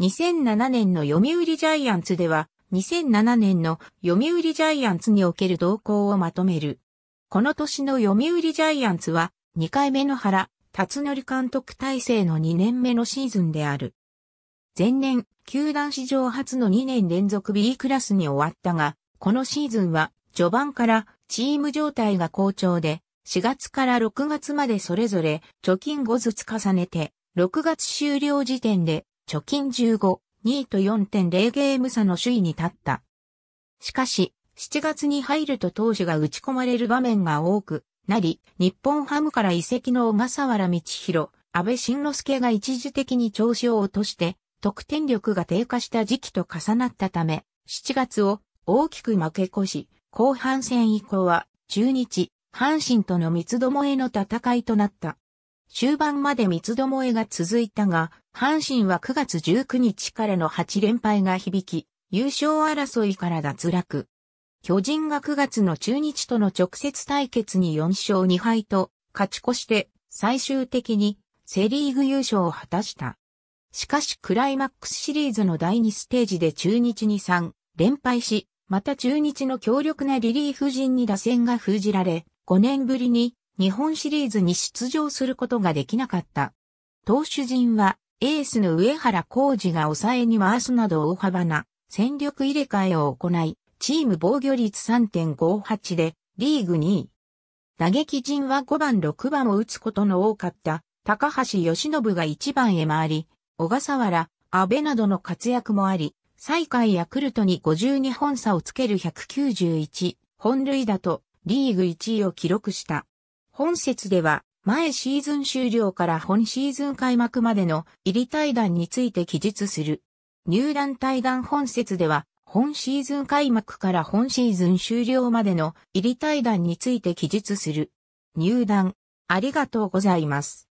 2007年の読売ジャイアンツでは、2007年の読売ジャイアンツにおける動向をまとめる。この年の読売ジャイアンツは、2回目の原、辰則監督体制の2年目のシーズンである。前年、球団史上初の2年連続 B クラスに終わったが、このシーズンは、序盤からチーム状態が好調で、4月から6月までそれぞれ貯金5ずつ重ねて、6月終了時点で貯金15、2位と4.0ゲーム差の首位に立った。しかし、7月に入ると投手が打ち込まれる場面が多くなり、日本ハムから移籍の小笠原道弘、安倍晋之助が一時的に調子を落として、得点力が低下した時期と重なったため、7月を大きく負け越し、後半戦以降は中日、阪神との三つどもえの戦いとなった。終盤まで三つどもえが続いたが、阪神は9月19日からの8連敗が響き、優勝争いから脱落。巨人が9月の中日との直接対決に4勝2敗と勝ち越して最終的にセリーグ優勝を果たした。しかしクライマックスシリーズの第2ステージで中日に3連敗し、また中日の強力なリリーフ陣に打線が封じられ、5年ぶりに日本シリーズに出場することができなかった。投手陣は、エースの上原浩二が抑えに回すなど大幅な戦力入れ替えを行い、チーム防御率3.58でリーグ2位。打撃陣は5番6番を打つことの多かった高橋義信が1番へ回り、小笠原、安倍などの活躍もあり、最下位ヤクルトに52本差をつける191本塁打とリーグ1位を記録した。本節では、前シーズン終了から本シーズン開幕までの入り対談について記述する。入団対談本節では、本シーズン開幕から本シーズン終了までの入り対談について記述する。入団、ありがとうございます。